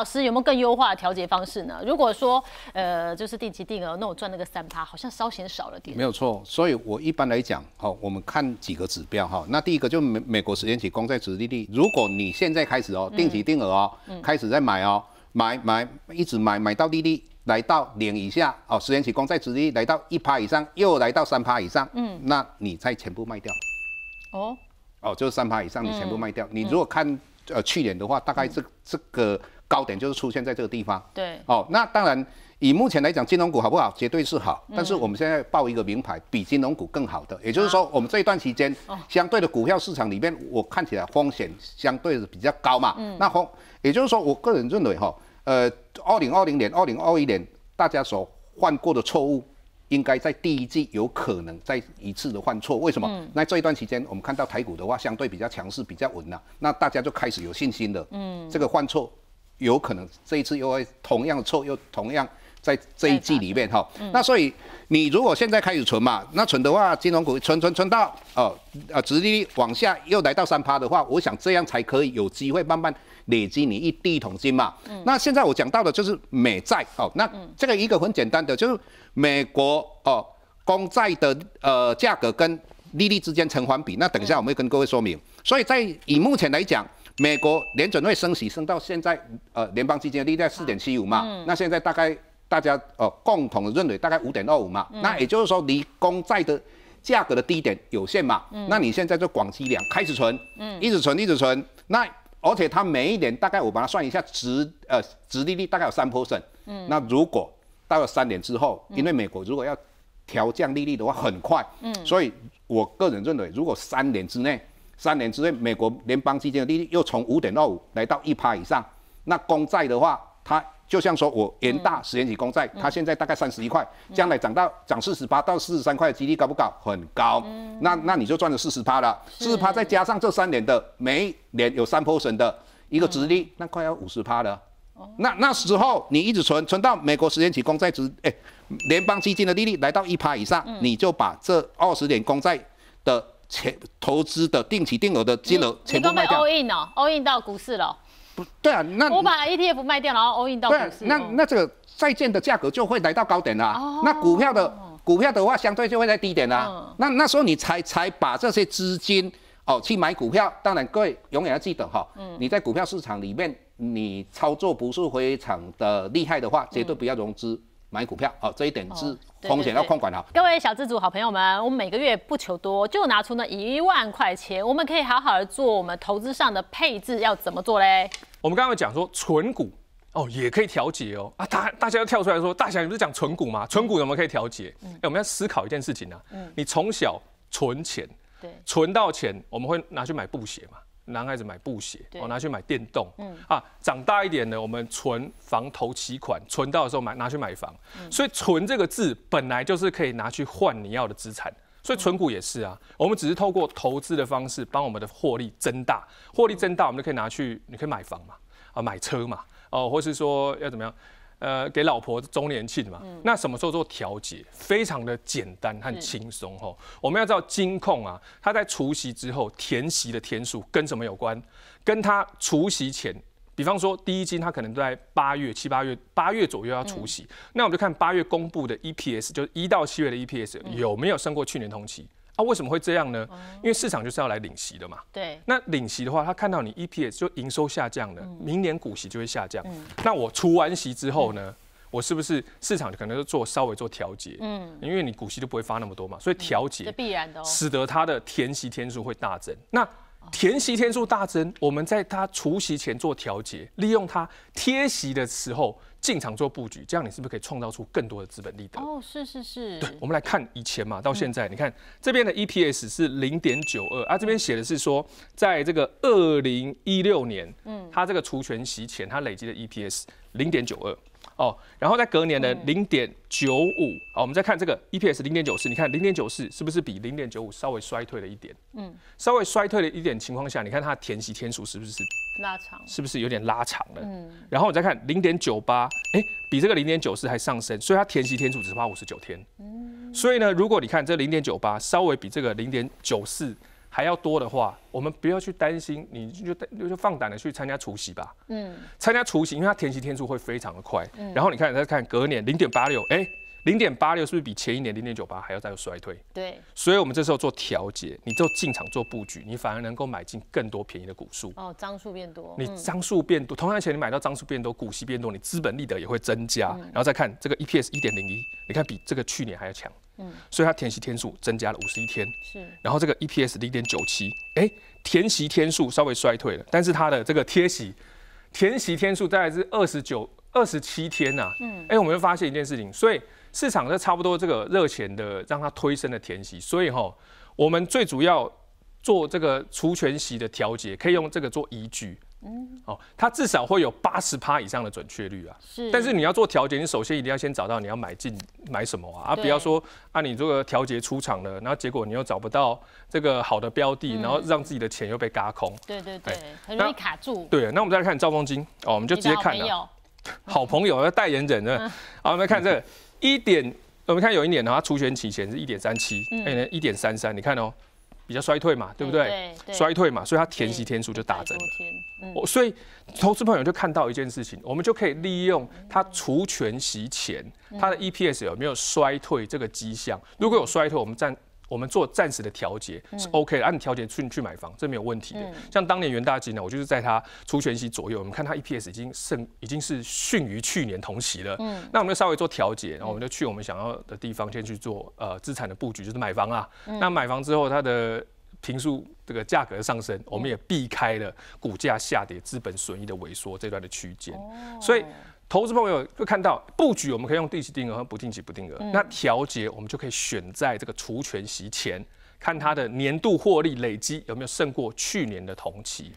老师有没有更优化的调节方式呢？如果说呃就是定期定额，那我赚那个三趴好像稍嫌少了点。没有错，所以我一般来讲，哦，我们看几个指标哈。那第一个就美美国十年期公债殖利率，如果你现在开始哦，定期定额哦，开始在买哦，买买一直买买到利率来到零以下哦，十年期公债殖利率来到一趴以上，又来到三趴以上，嗯，那你再全部卖掉。哦。哦，就是三趴以上你全部卖掉。你如果看呃去年的话，大概这这个。高点就是出现在这个地方。对，哦，那当然，以目前来讲，金融股好不好，绝对是好。但是我们现在报一个名牌，比金融股更好的，也就是说，我们这一段期间相对的股票市场里面，我看起来风险相对比较高嘛。嗯。那风，也就是说，我个人认为哈，呃，二零二零年、二零二一年，大家所犯过的错误，应该在第一季有可能再一次的犯错。为什么？那这一段期间，我们看到台股的话，相对比较强势，比较稳了，那大家就开始有信心了。嗯。这个犯错。有可能这一次又会同样的错，又同样在这一季里面哈。那所以你如果现在开始存嘛，那存的话，金融股存存存到呃呃，利率往下又来到三趴的话，我想这样才可以有机会慢慢累积你一第一桶金嘛。那现在我讲到的就是美债哦，那这个一个很简单的就是美国哦公债的呃价格跟利率之间成环比，那等一下我会跟各位说明。所以在以目前来讲。美国联准会升息升到现在，呃，联邦基金利率在四点七五嘛，那现在大概大家呃共同认为大概五点二五嘛，那也就是说离公债的价格的低点有限嘛，那你现在就广西粮开始存，嗯，一直存一直存，那而且它每一年大概我把它算一下，直呃直利率大概有三 percent，嗯，那如果到了三年之后，因为美国如果要调降利率的话很快，嗯，所以我个人认为如果三年之内。三年之内，美国联邦基金的利率又从五点二五来到一趴以上。那公债的话，它就像说我元大十年期公债，它现在大概三十一块，将来涨到涨四十八到四十三块的几率高不高？很高。嗯。那那你就赚了四十趴了，四十趴再加上这三年的每年有三波升的一个值率，那快要五十趴了。那那时候你一直存存到美国十年期公债值，哎，联邦基金的利率来到一趴以上，你就把这二十点公债的。钱投资的定期定额的金额全部卖掉。全部被 a 印 l i 印到股市了。不，对啊，那我把 ETF 卖掉，然后 i 印到股市。那那这个债券的价格就会来到高点啦。哦。那股票的股票的话，相对就会在低点啦。嗯。那那时候你才才把这些资金哦去买股票。当然，各位永远要记得哈，嗯，你在股票市场里面，你操作不是非常的厉害的话，绝对不要融资。买股票，好，这一点是风险要控管好。各位小资主好朋友们，我们每个月不求多，就拿出那一万块钱，我们可以好好的做我们投资上的配置，要怎么做嘞？我们刚刚讲说存股哦，也可以调节哦啊！大大家要跳出来说，大侠，你不是讲存股吗？存股怎么可以调节？哎，我们要思考一件事情呢。嗯，你从小存钱，对，存到钱，我们会拿去买布鞋嘛？男孩子买布鞋，我拿去买电动。嗯啊，长大一点呢，我们存房投期款，存到的时候买拿去买房。所以存这个字本来就是可以拿去换你要的资产，所以存股也是啊。我们只是透过投资的方式帮我们的获利增大，获利增大，我们就可以拿去，你可以买房嘛，啊，买车嘛，哦，或是说要怎么样？呃，给老婆周年庆嘛，那什么时候做调节？非常的简单和轻松哦。我们要知道金控啊，他在除夕之后填席的天数跟什么有关？跟他除夕前，比方说第一金，他可能在八月、七八月、八月左右要除夕，那我们就看八月公布的 EPS，就是一到七月的 EPS 有没有胜过去年同期。那为什么会这样呢？因为市场就是要来领息的嘛。对。那领息的话，他看到你 EPS 就营收下降了，明年股息就会下降。那我除完息之后呢，我是不是市场可能做稍微做调节？嗯。因为你股息就不会发那么多嘛，所以调节必然的，使得它的填息天数会大增。那填息天数大增，我们在它除息前做调节，利用它贴息的时候。进场做布局，这样你是不是可以创造出更多的资本利得？哦，是是是。对，我们来看以前嘛，到现在，你看这边的 EPS 是零点九二啊，这边写的是说，在这个二零一六年，嗯，它这个除权息前它累积的 EPS 零点九二哦，然后在隔年的零点九五啊，我们再看这个 EPS 零点九四，你看零点九四是不是比零点九五稍微衰退了一点？嗯，稍微衰退了一点情况下，你看它填息天数是不是？拉长是不是有点拉长了？嗯，然后你再看零点九八，哎，比这个零点九四还上升，所以它填息天数只花五十九天。嗯，所以呢，如果你看这零点九八，稍微比这个零点九四。还要多的话，我们不要去担心，你就就就放胆的去参加除夕吧。嗯，参加除夕，因为它天息天数会非常的快。嗯，然后你看再看隔年零点八六，哎，零点八六是不是比前一年零点九八还要再有衰退？对。所以我们这时候做调节，你就进场做布局，你反而能够买进更多便宜的股数。哦，张数变多。你张数变多，同样钱你买到张数变多，股息变多，你资本利得也会增加。然后再看这个 EPS 一点零一，你看比这个去年还要强。所以他填息天数增加了五十一天，是，然后这个 EPS 零点九七，哎，填息天数稍微衰退了，但是它的这个贴息，填息天数大概是二十九二十七天呐，嗯，哎，我们会发现一件事情，所以市场在差不多这个热钱的让它推升的填息，所以哈，我们最主要做这个除权息的调节，可以用这个做依据。嗯，哦，它至少会有八十趴以上的准确率啊。是，但是你要做调节，你首先一定要先找到你要买进买什么啊，啊，不要说啊，你这个调节出场了，然后结果你又找不到这个好的标的，然后让自己的钱又被嘎空。对对对，很容易卡住。对，那我们再来看赵凤金哦，我们就直接看了。好朋友，要代言人呢。好，我们看这一点，我们看有一年呢，它出权起前是一点三七，哎，一点三三，你看哦。比较衰退嘛，对不对？衰退嘛，所以它填息天数就大增。所以投资朋友就看到一件事情，我们就可以利用它除权息前它的 EPS 有没有衰退这个迹象。如果有衰退，我们占。我们做暂时的调节是 OK，按调节去去买房，这没有问题的。像当年元大金呢，我就是在它出全息左右，我们看它 EPS 已经胜，已经是逊于去年同期了。那我们就稍微做调节，然后我们就去我们想要的地方，先去做呃资产的布局，就是买房啊。那买房之后，它的。平数这个价格上升，我们也避开了股价下跌、资本损益的萎缩这段的区间，所以投资朋友会看到布局，我们可以用定期定额和不定期不定额。那调节，我们就可以选在这个除权席前，看它的年度获利累积有没有胜过去年的同期。